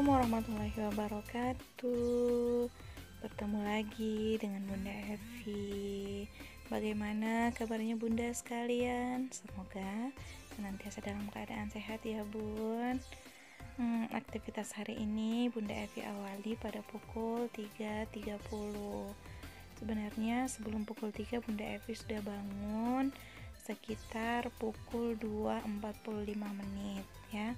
Assalamualaikum warahmatullahi wabarakatuh Bertemu lagi dengan Bunda Evi Bagaimana kabarnya Bunda sekalian? Semoga senantiasa dalam keadaan sehat ya Bun hmm, Aktivitas hari ini Bunda Evi awali pada pukul 3.30 Sebenarnya sebelum pukul 3 Bunda Evi sudah bangun sekitar pukul 2.45 menit ya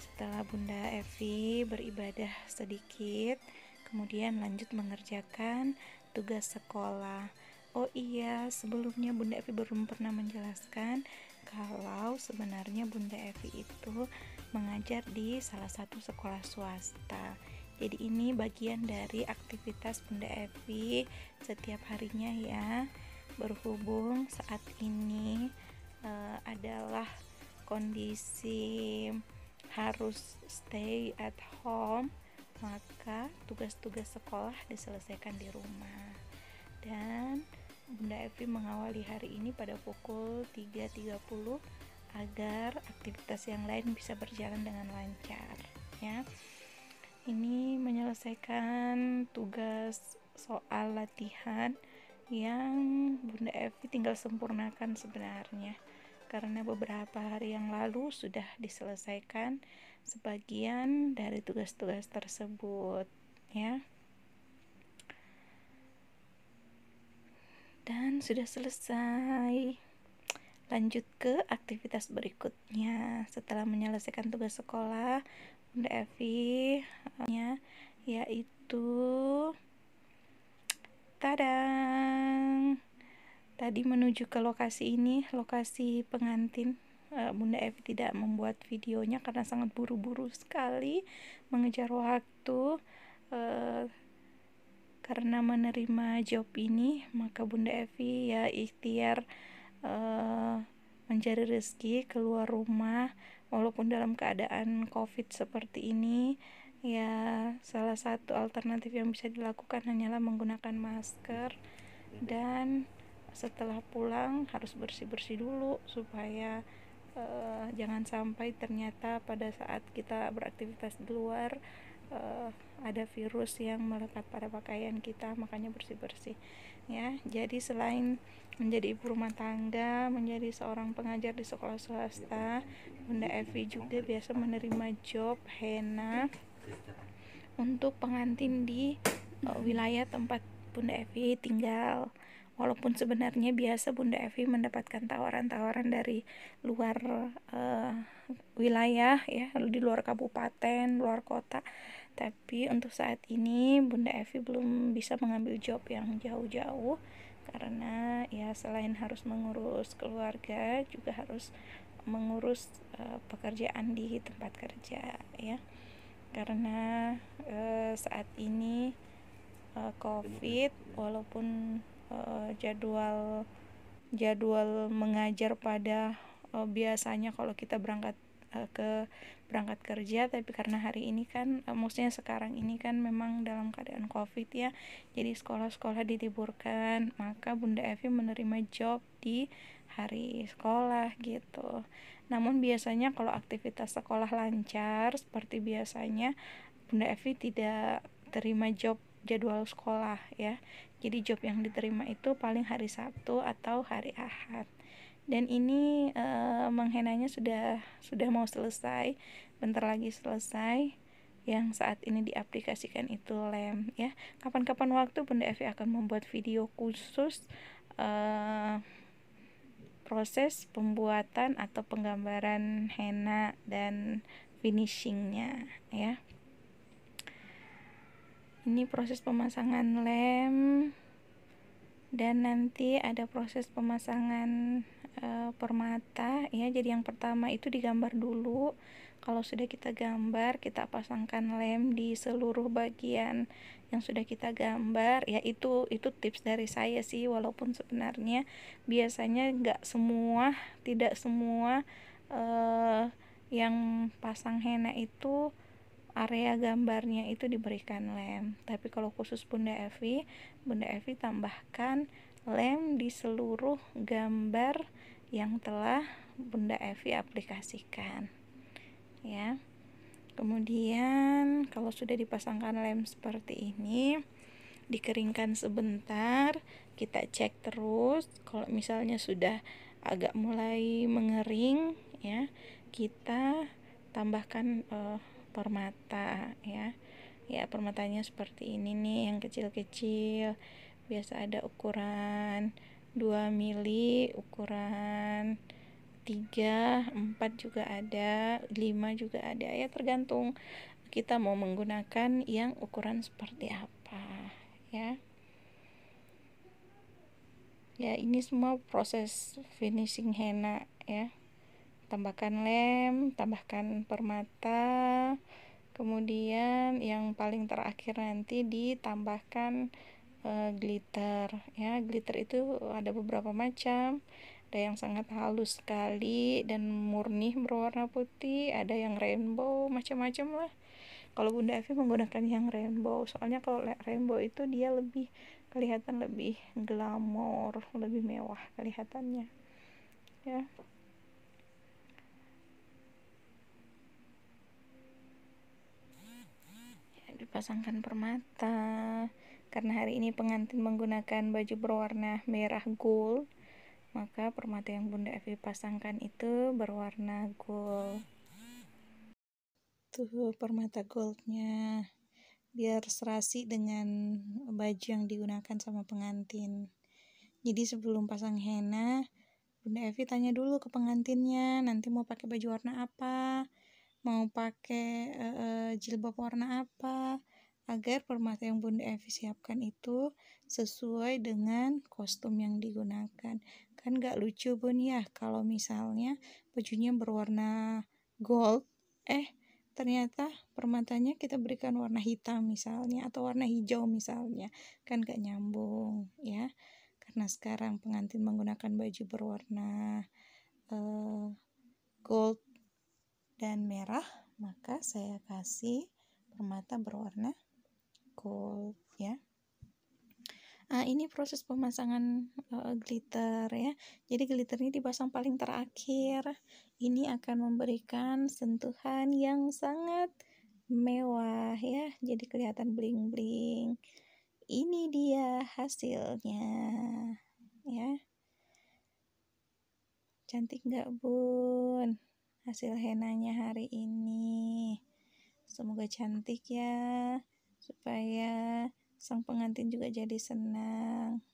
setelah Bunda Evi beribadah sedikit, kemudian lanjut mengerjakan tugas sekolah. Oh iya, sebelumnya Bunda Evi belum pernah menjelaskan kalau sebenarnya Bunda Evi itu mengajar di salah satu sekolah swasta. Jadi ini bagian dari aktivitas Bunda Evi setiap harinya ya. Berhubung saat ini e, adalah kondisi harus stay at home, maka tugas-tugas sekolah diselesaikan di rumah. Dan Bunda Evi mengawali hari ini pada pukul 3.30 agar aktivitas yang lain bisa berjalan dengan lancar ya. Ini menyelesaikan tugas soal latihan yang Bunda Evi tinggal sempurnakan sebenarnya karena beberapa hari yang lalu sudah diselesaikan sebagian dari tugas-tugas tersebut ya. Dan sudah selesai. Lanjut ke aktivitas berikutnya. Setelah menyelesaikan tugas sekolah, Bunda Evi ya, yaitu tadang tadi menuju ke lokasi ini lokasi pengantin eh, Bunda Evi tidak membuat videonya karena sangat buru-buru sekali mengejar waktu eh, karena menerima job ini maka Bunda Evi ya ikhtiar eh, mencari rezeki keluar rumah walaupun dalam keadaan covid seperti ini ya salah satu alternatif yang bisa dilakukan hanyalah menggunakan masker dan setelah pulang harus bersih-bersih dulu supaya uh, jangan sampai ternyata pada saat kita beraktivitas di luar uh, ada virus yang melekat pada pakaian kita makanya bersih-bersih ya jadi selain menjadi ibu rumah tangga menjadi seorang pengajar di sekolah swasta Bunda Evi juga biasa menerima job henna untuk pengantin di uh, wilayah tempat Bunda Evi tinggal Walaupun sebenarnya biasa Bunda Evi mendapatkan tawaran-tawaran dari luar uh, wilayah ya, di luar kabupaten, luar kota, tapi untuk saat ini Bunda Evi belum bisa mengambil job yang jauh-jauh karena ya selain harus mengurus keluarga juga harus mengurus uh, pekerjaan di tempat kerja ya karena uh, saat ini uh, covid walaupun uh, jadwal jadwal mengajar pada uh, biasanya kalau kita berangkat uh, ke berangkat kerja tapi karena hari ini kan uh, maksudnya sekarang ini kan memang dalam keadaan covid ya jadi sekolah-sekolah ditiburkan maka Bunda Evi menerima job di hari sekolah gitu namun biasanya kalau aktivitas sekolah lancar seperti biasanya Bunda Evi tidak terima job jadwal sekolah ya. Jadi job yang diterima itu paling hari Sabtu atau hari Ahad. Dan ini e, menghenanya sudah sudah mau selesai, bentar lagi selesai. Yang saat ini diaplikasikan itu lem ya. Kapan-kapan waktu Bunda Evi akan membuat video khusus e, proses pembuatan atau penggambaran henna dan finishingnya ya ini proses pemasangan lem dan nanti ada proses pemasangan e, permata ya jadi yang pertama itu digambar dulu kalau sudah kita gambar kita pasangkan lem di seluruh bagian yang sudah kita gambar ya itu itu tips dari saya sih walaupun sebenarnya biasanya nggak semua tidak semua e, yang pasang henna itu area gambarnya itu diberikan lem tapi kalau khusus Bunda Evi Bunda Evi tambahkan lem di seluruh gambar yang telah Bunda Evi aplikasikan ya kemudian kalau sudah dipasangkan lem seperti ini dikeringkan sebentar kita cek terus kalau misalnya sudah agak mulai mengering ya kita tambahkan uh, permata ya ya permatanya seperti ini nih yang kecil-kecil biasa ada ukuran 2 mili ukuran 3 4 juga ada 5 juga ada ya tergantung kita mau menggunakan yang ukuran seperti apa ya ya ini semua proses finishing henna ya tambahkan lem tambahkan permata kemudian yang paling terakhir nanti ditambahkan e, glitter ya glitter itu ada beberapa macam ada yang sangat halus sekali dan murni berwarna putih ada yang rainbow macam-macam lah kalau Bunda Evi menggunakan yang rainbow soalnya kalau rainbow itu dia lebih kelihatan lebih glamor lebih mewah kelihatannya ya pasangkan permata karena hari ini pengantin menggunakan baju berwarna merah gold maka permata yang Bunda Evi pasangkan itu berwarna gold tuh permata goldnya biar serasi dengan baju yang digunakan sama pengantin jadi sebelum pasang henna Bunda Evi tanya dulu ke pengantinnya nanti mau pakai baju warna apa mau pakai e, jilbab warna apa agar permata yang Bunda Evi siapkan itu sesuai dengan kostum yang digunakan kan gak lucu bun ya kalau misalnya bajunya berwarna gold eh ternyata permatanya kita berikan warna hitam misalnya atau warna hijau misalnya kan gak nyambung ya karena sekarang pengantin menggunakan baju berwarna uh, gold dan merah, maka saya kasih permata berwarna gold ya. Nah, ini proses pemasangan uh, glitter ya. Jadi glitter ini dipasang paling terakhir. Ini akan memberikan sentuhan yang sangat mewah ya. Jadi kelihatan bling-bling. Ini dia hasilnya ya. Cantik nggak bun? hasil henanya hari ini. Semoga cantik ya, supaya sang pengantin juga jadi senang.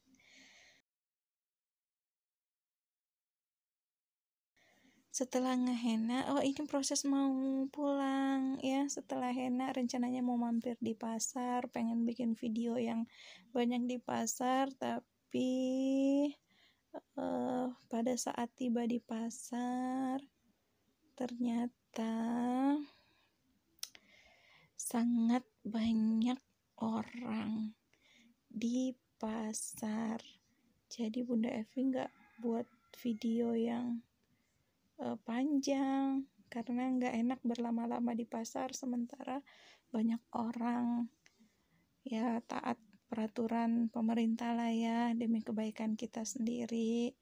Setelah ngehena, oh ini proses mau pulang ya. Setelah henna rencananya mau mampir di pasar, pengen bikin video yang banyak di pasar, tapi uh, pada saat tiba di pasar ternyata sangat banyak orang di pasar. Jadi Bunda Evi nggak buat video yang uh, panjang karena nggak enak berlama-lama di pasar sementara banyak orang ya taat peraturan pemerintah lah ya demi kebaikan kita sendiri.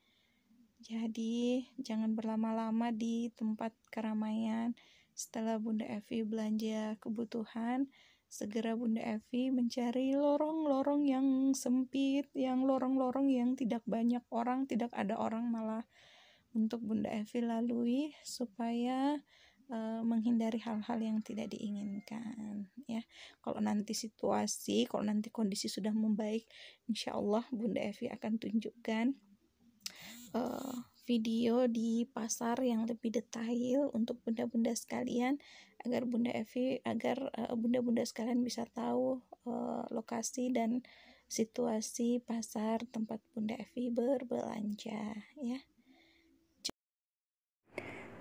Jadi, jangan berlama-lama di tempat keramaian. Setelah Bunda Evi belanja kebutuhan, segera Bunda Evi mencari lorong-lorong yang sempit, yang lorong-lorong yang tidak banyak orang, tidak ada orang malah untuk Bunda Evi lalui supaya uh, menghindari hal-hal yang tidak diinginkan ya kalau nanti situasi kalau nanti kondisi sudah membaik insya Allah Bunda Evi akan tunjukkan uh, video di pasar yang lebih detail untuk bunda-bunda sekalian agar bunda Evi agar eh, bunda-bunda uh, sekalian bisa tahu uh, lokasi dan situasi pasar tempat bunda Evi berbelanja ya.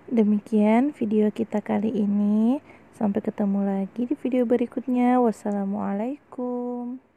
Demikian video kita kali ini. Sampai ketemu lagi di video berikutnya. Wassalamualaikum.